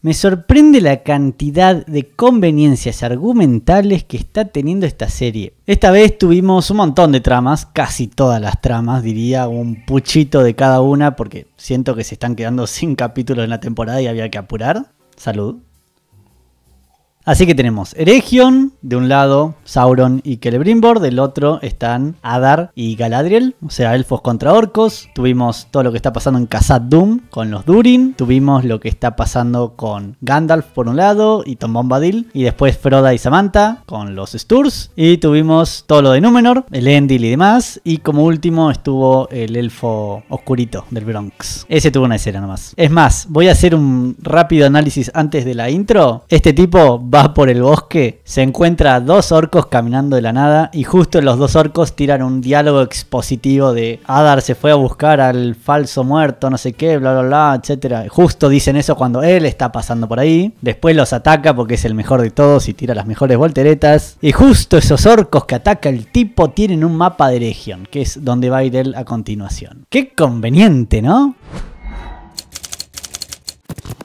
Me sorprende la cantidad de conveniencias argumentales que está teniendo esta serie. Esta vez tuvimos un montón de tramas, casi todas las tramas, diría un puchito de cada una, porque siento que se están quedando sin capítulos en la temporada y había que apurar. Salud. Así que tenemos Eregion, de un lado Sauron y Celebrimbor, del otro están Adar y Galadriel, o sea, elfos contra orcos. Tuvimos todo lo que está pasando en Khazad Doom con los Durin, tuvimos lo que está pasando con Gandalf por un lado y Tom Bombadil, y después Froda y Samantha con los Sturs, y tuvimos todo lo de Númenor, el Endil y demás, y como último estuvo el elfo oscurito del Bronx. Ese tuvo una escena nomás. Es más, voy a hacer un rápido análisis antes de la intro. Este tipo va va por el bosque, se encuentra dos orcos caminando de la nada y justo los dos orcos tiran un diálogo expositivo de Adar se fue a buscar al falso muerto, no sé qué, bla, bla, bla, etcétera. Justo dicen eso cuando él está pasando por ahí. Después los ataca porque es el mejor de todos y tira las mejores volteretas. Y justo esos orcos que ataca el tipo tienen un mapa de región que es donde va a ir él a continuación. Qué conveniente, ¿no?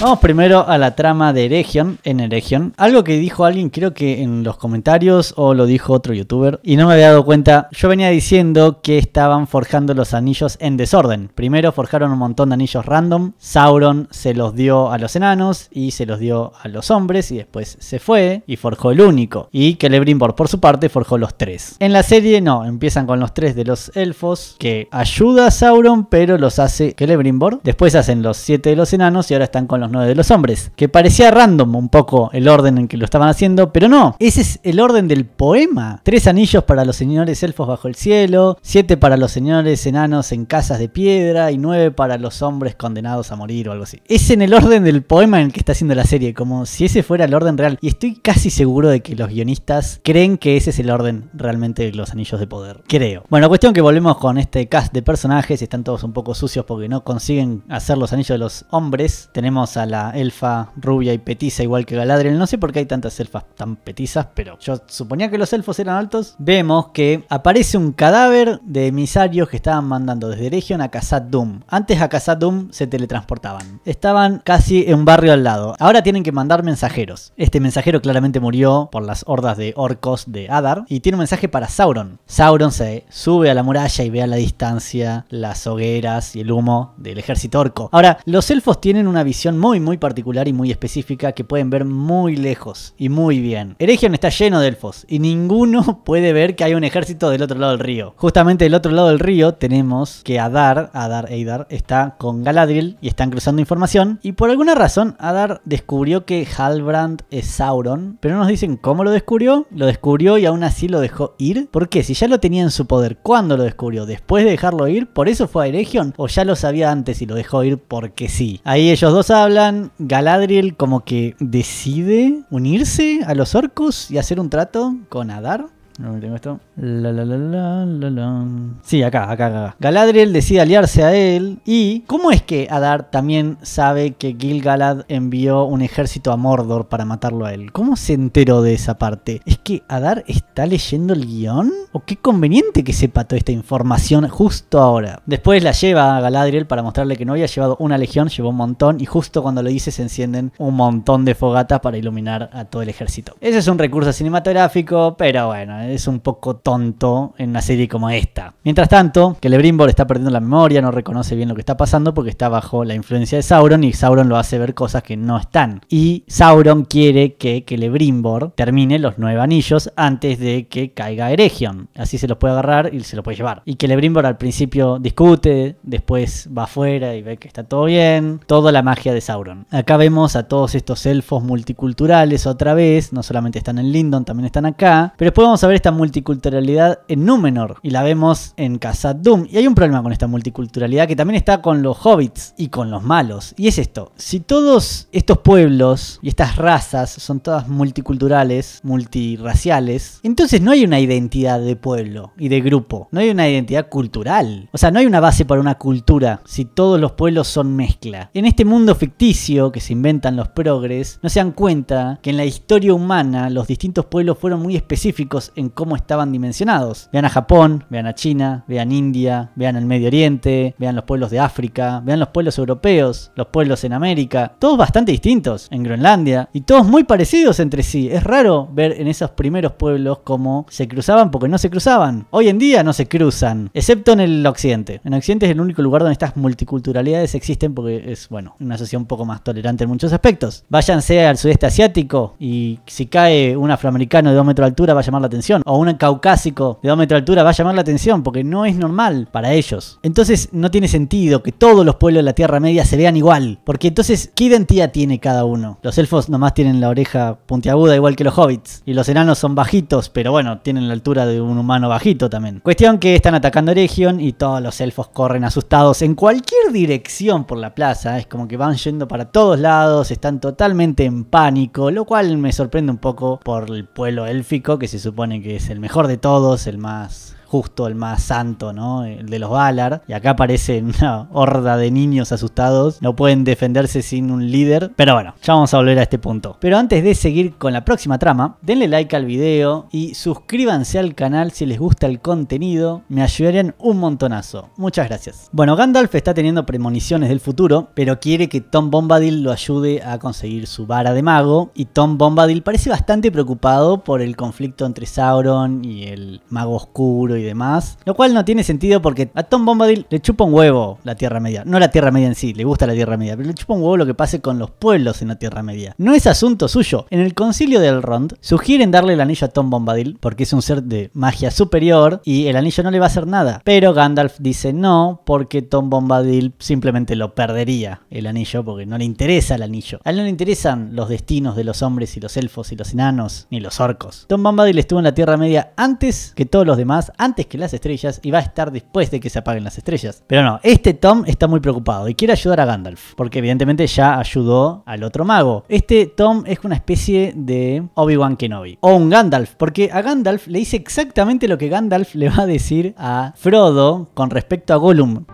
Vamos primero a la trama de Eregion en Eregion. Algo que dijo alguien, creo que en los comentarios o lo dijo otro youtuber y no me había dado cuenta. Yo venía diciendo que estaban forjando los anillos en desorden. Primero forjaron un montón de anillos random. Sauron se los dio a los enanos y se los dio a los hombres y después se fue y forjó el único. Y Celebrimbor por su parte forjó los tres. En la serie no, empiezan con los tres de los elfos que ayuda a Sauron pero los hace Celebrimbor. Después hacen los siete de los enanos y ahora están con 9 de los hombres. Que parecía random un poco el orden en que lo estaban haciendo, pero no. Ese es el orden del poema. 3 anillos para los señores elfos bajo el cielo, siete para los señores enanos en casas de piedra y nueve para los hombres condenados a morir o algo así. Es en el orden del poema en el que está haciendo la serie, como si ese fuera el orden real. Y estoy casi seguro de que los guionistas creen que ese es el orden realmente de los anillos de poder. Creo. Bueno, cuestión que volvemos con este cast de personajes. Están todos un poco sucios porque no consiguen hacer los anillos de los hombres. Tenemos a la elfa rubia y petiza igual que Galadriel. No sé por qué hay tantas elfas tan petizas, pero yo suponía que los elfos eran altos. Vemos que aparece un cadáver de emisarios que estaban mandando desde Legion a Khazad Doom. Antes a Khazad Doom se teletransportaban. Estaban casi en un barrio al lado. Ahora tienen que mandar mensajeros. Este mensajero claramente murió por las hordas de orcos de Adar y tiene un mensaje para Sauron. Sauron se sube a la muralla y ve a la distancia las hogueras y el humo del ejército orco. Ahora, los elfos tienen una visión muy muy particular y muy específica que pueden ver muy lejos y muy bien. Eregion está lleno de elfos y ninguno puede ver que hay un ejército del otro lado del río. Justamente del otro lado del río tenemos que Adar, Adar Eidar, está con Galadriel y están cruzando información y por alguna razón Adar descubrió que Halbrand es Sauron, pero no nos dicen cómo lo descubrió, lo descubrió y aún así lo dejó ir. ¿Por qué? Si ya lo tenía en su poder, ¿cuándo lo descubrió? ¿Después de dejarlo ir? ¿Por eso fue a Eregion? ¿O ya lo sabía antes y lo dejó ir porque sí? Ahí ellos dos hablan Galadriel como que decide unirse a los orcos y hacer un trato con Adar. No tengo esto. La, sí, acá, acá, acá. Galadriel decide aliarse a él. ¿Y cómo es que Adar también sabe que Gil-galad envió un ejército a Mordor para matarlo a él? ¿Cómo se enteró de esa parte? ¿Es que Adar está leyendo el guión? ¿O qué conveniente que sepa toda esta información justo ahora? Después la lleva a Galadriel para mostrarle que no había llevado una legión, llevó un montón. Y justo cuando lo dice, se encienden un montón de fogatas para iluminar a todo el ejército. Ese es un recurso cinematográfico, pero bueno es un poco tonto en una serie como esta. Mientras tanto, Celebrimbor está perdiendo la memoria, no reconoce bien lo que está pasando porque está bajo la influencia de Sauron y Sauron lo hace ver cosas que no están. Y Sauron quiere que Celebrimbor termine los nueve anillos antes de que caiga Eregion. Así se los puede agarrar y se los puede llevar. Y Celebrimbor al principio discute, después va afuera y ve que está todo bien. Toda la magia de Sauron. Acá vemos a todos estos elfos multiculturales otra vez, no solamente están en Lindon, también están acá. Pero después vamos a ver esta multiculturalidad en Númenor y la vemos en Casa Doom. Y hay un problema con esta multiculturalidad que también está con los hobbits y con los malos. Y es esto, si todos estos pueblos y estas razas son todas multiculturales, multiraciales, entonces no hay una identidad de pueblo y de grupo, no hay una identidad cultural. O sea, no hay una base para una cultura si todos los pueblos son mezcla. En este mundo ficticio que se inventan los progres, no se dan cuenta que en la historia humana los distintos pueblos fueron muy específicos en cómo estaban dimensionados. Vean a Japón, vean a China, vean India, vean el Medio Oriente, vean los pueblos de África, vean los pueblos europeos, los pueblos en América, todos bastante distintos en Groenlandia y todos muy parecidos entre sí. Es raro ver en esos primeros pueblos cómo se cruzaban porque no se cruzaban. Hoy en día no se cruzan, excepto en el occidente. En occidente es el único lugar donde estas multiculturalidades existen porque es, bueno, una sociedad un poco más tolerante en muchos aspectos. Váyanse al sudeste asiático y si cae un afroamericano de 2 metros de altura va a llamar la atención o un caucásico de 2 metros de altura va a llamar la atención porque no es normal para ellos. Entonces no tiene sentido que todos los pueblos de la Tierra Media se vean igual. Porque entonces, ¿qué identidad tiene cada uno? Los elfos nomás tienen la oreja puntiaguda igual que los hobbits. Y los enanos son bajitos, pero bueno, tienen la altura de un humano bajito también. Cuestión que están atacando Eregion y todos los elfos corren asustados en cualquier dirección por la plaza. Es como que van yendo para todos lados, están totalmente en pánico, lo cual me sorprende un poco por el pueblo élfico que se supone que que es el mejor de todos, el más justo, el más santo, ¿no? El de los Valar. Y acá aparece una horda de niños asustados. No pueden defenderse sin un líder. Pero bueno, ya vamos a volver a este punto. Pero antes de seguir con la próxima trama, denle like al video y suscríbanse al canal si les gusta el contenido. Me ayudarían un montonazo. Muchas gracias. Bueno, Gandalf está teniendo premoniciones del futuro, pero quiere que Tom Bombadil lo ayude a conseguir su vara de mago. Y Tom Bombadil parece bastante preocupado por el conflicto entre Sauron y el mago oscuro y demás. Lo cual no tiene sentido porque a Tom Bombadil le chupa un huevo la Tierra Media. No la Tierra Media en sí, le gusta la Tierra Media, pero le chupa un huevo lo que pase con los pueblos en la Tierra Media. No es asunto suyo. En el concilio del Rond sugieren darle el anillo a Tom Bombadil porque es un ser de magia superior y el anillo no le va a hacer nada. Pero Gandalf dice no porque Tom Bombadil simplemente lo perdería el anillo porque no le interesa el anillo. A él no le interesan los destinos de los hombres y los elfos y los enanos ni los orcos. Tom Bombadil estuvo en la Tierra Media antes que todos los demás, antes antes que las estrellas y va a estar después de que se apaguen las estrellas. Pero no, este Tom está muy preocupado y quiere ayudar a Gandalf, porque evidentemente ya ayudó al otro mago. Este Tom es una especie de Obi-Wan Kenobi o un Gandalf, porque a Gandalf le dice exactamente lo que Gandalf le va a decir a Frodo con respecto a Gollum.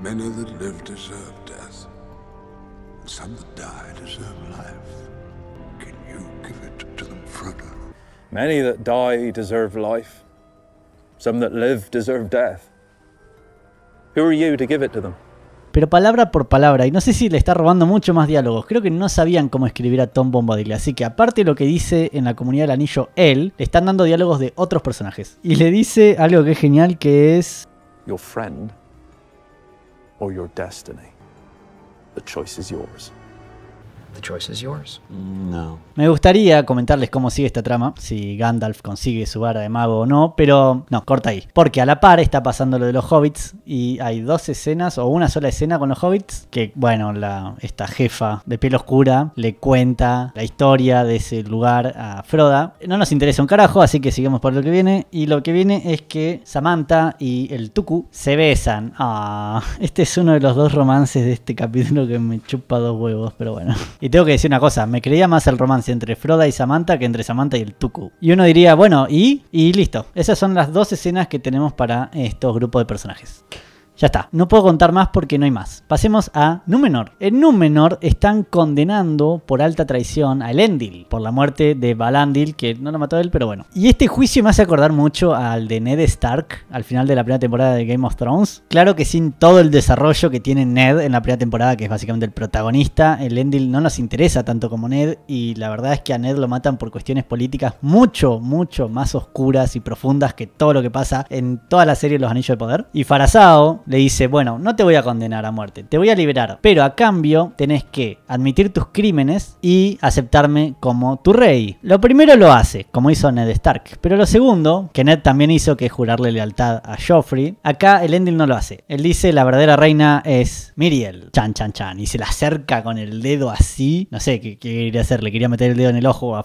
Many that life. Can you give it to them, Frodo? Many that die deserve life. Pero palabra por palabra, y no sé si le está robando mucho más diálogos. Creo que no sabían cómo escribir a Tom Bombadil, así que aparte de lo que dice en la comunidad del anillo él, le están dando diálogos de otros personajes. Y le dice algo que es genial que es Your friend or your destiny. The choice is yours. No. Me gustaría comentarles cómo sigue esta trama, si Gandalf consigue su vara de mago o no, pero no, corta ahí. Porque a la par está pasando lo de los hobbits y hay dos escenas o una sola escena con los hobbits que, bueno, la, esta jefa de piel oscura le cuenta la historia de ese lugar a Froda. No nos interesa un carajo, así que seguimos por lo que viene. Y lo que viene es que Samantha y el Tuku se besan. Ah, este es uno de los dos romances de este capítulo que me chupa dos huevos, pero bueno. Y tengo que decir una cosa, me creía más el romance entre Froda y Samantha que entre Samantha y el Tuku. Y uno diría, bueno, ¿y? Y listo. Esas son las dos escenas que tenemos para estos grupos de personajes. Ya está, no puedo contar más porque no hay más. Pasemos a Númenor. En Númenor están condenando por alta traición a Elendil por la muerte de Balandil, que no lo mató él, pero bueno. Y este juicio me hace acordar mucho al de Ned Stark al final de la primera temporada de Game of Thrones. Claro que sin todo el desarrollo que tiene Ned en la primera temporada, que es básicamente el protagonista, El Elendil no nos interesa tanto como Ned y la verdad es que a Ned lo matan por cuestiones políticas mucho, mucho más oscuras y profundas que todo lo que pasa en toda la serie de Los Anillos de Poder. Y Farazao le dice, bueno, no te voy a condenar a muerte, te voy a liberar, pero a cambio tenés que admitir tus crímenes y aceptarme como tu rey. Lo primero lo hace, como hizo Ned Stark, pero lo segundo, que Ned también hizo, que jurarle lealtad a Joffrey, acá el Endil no lo hace. Él dice, la verdadera reina es Miriel, chan, chan, chan, y se la acerca con el dedo así, no sé qué, quería hacer, le quería meter el dedo en el ojo a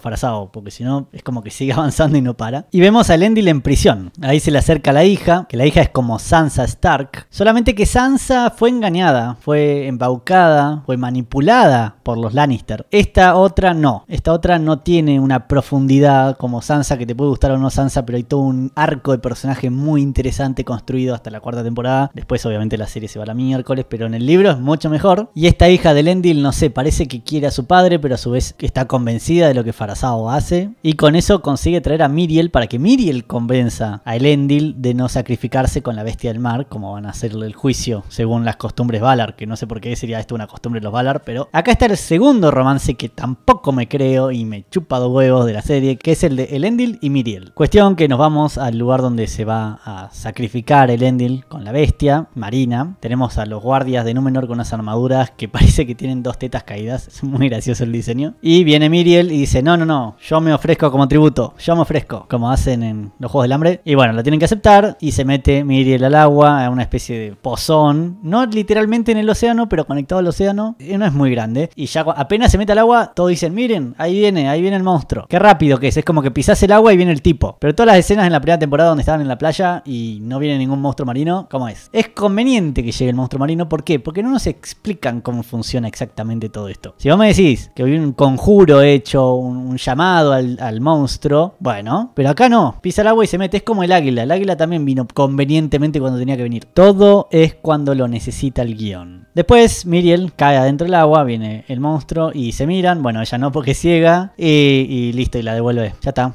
porque si no es como que sigue avanzando y no para. Y vemos a Elendil en prisión, ahí se le acerca la hija, que la hija es como Sansa Stark, Solamente que Sansa fue engañada, fue embaucada, fue manipulada por los Lannister. Esta otra no. Esta otra no tiene una profundidad como Sansa, que te puede gustar o no Sansa, pero hay todo un arco de personaje muy interesante construido hasta la cuarta temporada. Después, obviamente, la serie se va a la miércoles, pero en el libro es mucho mejor. Y esta hija de Lendil, no sé, parece que quiere a su padre, pero a su vez está convencida de lo que Farazao hace. Y con eso consigue traer a Miriel para que Miriel convenza a Elendil de no sacrificarse con la bestia del mar, como van a hacer hacer el juicio según las costumbres Valar, que no sé por qué sería esto una costumbre de los Valar, pero acá está el segundo romance que tampoco me creo y me chupa dos huevos de la serie, que es el de Elendil y Miriel. Cuestión que nos vamos al lugar donde se va a sacrificar Elendil con la bestia, Marina. Tenemos a los guardias de Númenor con unas armaduras que parece que tienen dos tetas caídas, es muy gracioso el diseño. Y viene Miriel y dice, no, no, no, yo me ofrezco como tributo, yo me ofrezco, como hacen en los Juegos del Hambre. Y bueno, lo tienen que aceptar y se mete Miriel al agua, a una especie de pozón, no literalmente en el océano, pero conectado al océano, y eh, no es muy grande. Y ya apenas se mete al agua, todos dicen, miren, ahí viene, ahí viene el monstruo. Qué rápido que es, es como que pisas el agua y viene el tipo. Pero todas las escenas en la primera temporada donde estaban en la playa y no viene ningún monstruo marino, ¿cómo es? Es conveniente que llegue el monstruo marino, ¿por qué? Porque no nos explican cómo funciona exactamente todo esto. Si vos me decís que hubo un conjuro hecho, un, llamado al, al monstruo, bueno, pero acá no, pisa el agua y se mete, es como el águila, el águila también vino convenientemente cuando tenía que venir. Todo es cuando lo necesita el guión. Después Miriel cae adentro del agua, viene el monstruo y se miran. Bueno, ella no porque ciega y, listo, y la devuelve. Ya está.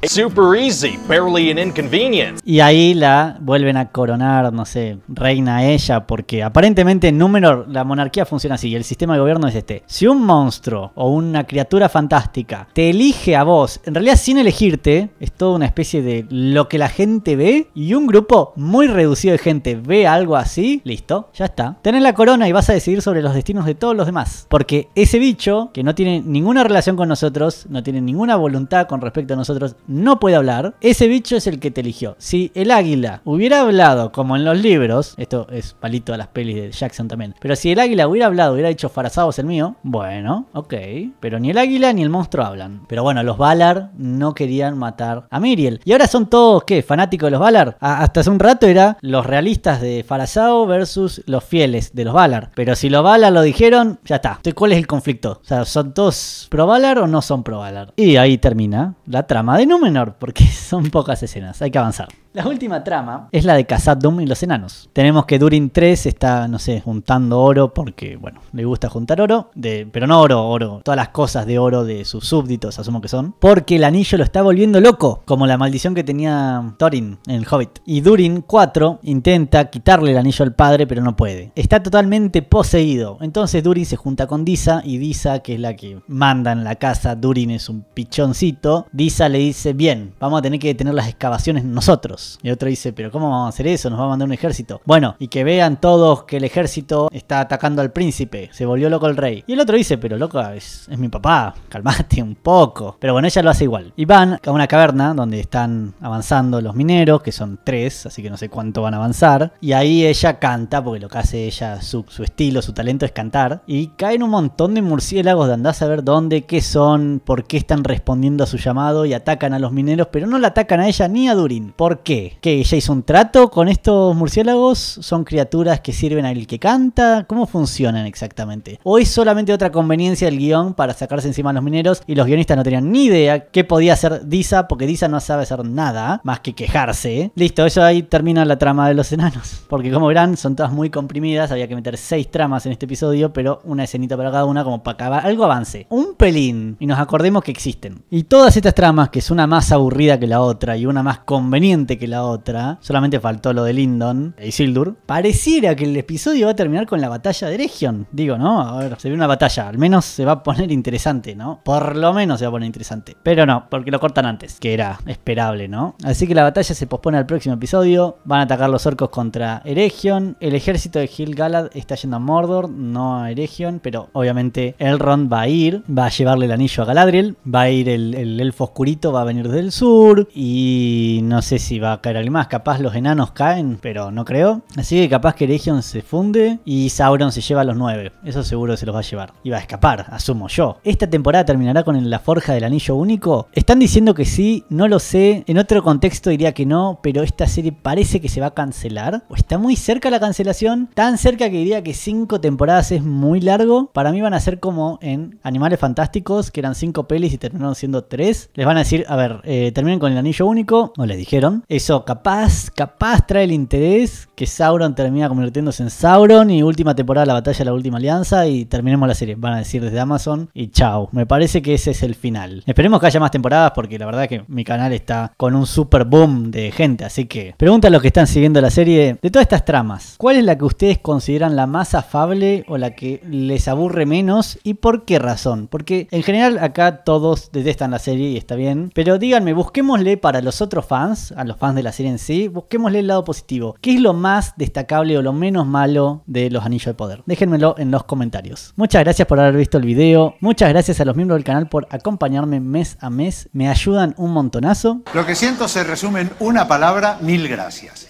Y ahí la vuelven a coronar, no sé, reina ella, porque aparentemente en número la monarquía funciona así. Y el sistema de gobierno es este. Si un monstruo o una criatura fantástica te elige a vos, en realidad sin elegirte, es toda una especie de lo que la gente ve y un grupo muy reducido de gente ve algo así ¿Sí? listo, ya está. Tenés la corona y vas a decidir sobre los destinos de todos los demás. Porque ese bicho, que no tiene ninguna relación con nosotros, no tiene ninguna voluntad con respecto a nosotros, no puede hablar, ese bicho es el que te eligió. Si el águila hubiera hablado como en los libros, esto es palito a las pelis de Jackson también, pero si el águila hubiera hablado, hubiera dicho Farasados el mío, bueno, ok, pero ni el águila ni el monstruo hablan. Pero bueno, los Valar no querían matar a Miriel. Y ahora son todos, ¿qué? ¿Fanáticos de los Valar? Ah, hasta hace un rato era los realistas de Farazad versus los fieles de los Valar. Pero si los Valar lo dijeron, ya está. Entonces, ¿cuál es el conflicto? O sea, ¿son todos pro Valar o no son pro Valar? Y ahí termina la trama de Númenor, porque son pocas escenas, hay que avanzar. La última trama es la de Kazadum y los enanos. Tenemos que Durin 3 está, no sé, juntando oro porque, bueno, le gusta juntar oro, de, pero no oro, oro, todas las cosas de oro de sus súbditos, asumo que son, porque el anillo lo está volviendo loco, como la maldición que tenía Thorin en el Hobbit. Y Durin 4 intenta quitarle el anillo al padre, pero no puede. Está totalmente poseído. Entonces Durin se junta con Disa y Disa, que es la que manda en la casa, Durin es un pichoncito. Disa le dice, bien, vamos a tener que tener las excavaciones nosotros. Y el otro dice, pero ¿cómo vamos a hacer eso? Nos va a mandar un ejército. Bueno, y que vean todos que el ejército está atacando al príncipe. Se volvió loco el rey. Y el otro dice, pero loca es, mi papá. Calmate un poco. Pero bueno, ella lo hace igual. Y van a una caverna donde están avanzando los mineros, que son tres, así que no sé cuánto van a avanzar. Y ahí ella canta, porque lo que hace ella, su, estilo, su talento es cantar. Y caen un montón de murciélagos de andás a saber dónde, qué son, por qué están respondiendo a su llamado y atacan a los mineros, pero no la atacan a ella ni a Durin. ¿Por qué? qué? ¿Que ya hizo un trato con estos murciélagos? ¿Son criaturas que sirven al que canta? ¿Cómo funcionan exactamente? ¿O es solamente otra conveniencia del guión para sacarse encima a los mineros y los guionistas no tenían ni idea qué podía hacer Disa porque Disa no sabe hacer nada más que quejarse? Listo, eso ahí termina la trama de los enanos. Porque como verán, son todas muy comprimidas, había que meter seis tramas en este episodio, pero una escenita para cada una como para acabar. Algo avance, un pelín, y nos acordemos que existen. Y todas estas tramas, que es una más aburrida que la otra y una más conveniente que la otra. Solamente faltó lo de Lindon e Isildur. Pareciera que el episodio va a terminar con la batalla de Eregion Digo, ¿no? ahora se ve una batalla. Al menos se va a poner interesante, ¿no? Por lo menos se va a poner interesante. Pero no, porque lo cortan antes, que era esperable, ¿no? Así que la batalla se pospone al próximo episodio. Van a atacar los orcos contra Eregion. El ejército de Gil Galad está yendo a Mordor, no a Eregion. Pero obviamente Elrond va a ir, va a llevarle el anillo a Galadriel. Va a ir el, elfo oscurito, va a venir del sur. Y no sé si va a caer alguien más. Capaz los enanos caen, pero no creo. Así que capaz que Legion se funde y Sauron se lleva a los nueve. Eso seguro se los va a llevar. Y va a escapar, asumo yo. ¿Esta temporada terminará con la forja del anillo único? Están diciendo que sí, no lo sé. En otro contexto diría que no, pero esta serie parece que se va a cancelar. O está muy cerca la cancelación. Tan cerca que diría que cinco temporadas es muy largo. Para mí van a ser como en Animales Fantásticos, que eran cinco pelis y terminaron siendo tres. Les van a decir, a ver, eh, terminen con el anillo único. No les dijeron eso, capaz, capaz trae el interés que Sauron termina convirtiéndose en Sauron y última temporada la batalla la última alianza y terminemos la serie. Van a decir desde Amazon y chao. Me parece que ese es el final. Esperemos que haya más temporadas porque la verdad que mi canal está con un super boom de gente. Así que pregunta a los que están siguiendo la serie de todas estas tramas. ¿Cuál es la que ustedes consideran la más afable o la que les aburre menos y por qué razón? Porque en general acá todos detestan la serie y está bien. Pero díganme, busquémosle para los otros fans, a los fans de la serie en sí, busquémosle el lado positivo. ¿Qué es lo más destacable o lo menos malo de los Anillos de Poder? Déjenmelo en los comentarios. Muchas gracias por haber visto el video. Muchas gracias a los miembros del canal por acompañarme mes a mes. Me ayudan un montonazo. Lo que siento se resume en una palabra, mil gracias.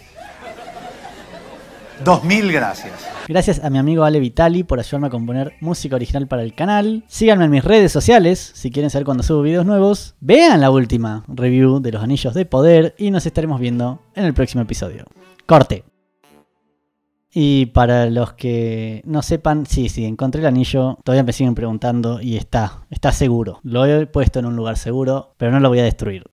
2000 gracias. Gracias a mi amigo Ale Vitali por ayudarme a componer música original para el canal. Síganme en mis redes sociales si quieren saber cuando subo videos nuevos. Vean la última review de los anillos de poder y nos estaremos viendo en el próximo episodio. Corte. Y para los que no sepan, sí, sí, encontré el anillo. Todavía me siguen preguntando y está, está seguro. Lo he puesto en un lugar seguro, pero no lo voy a destruir.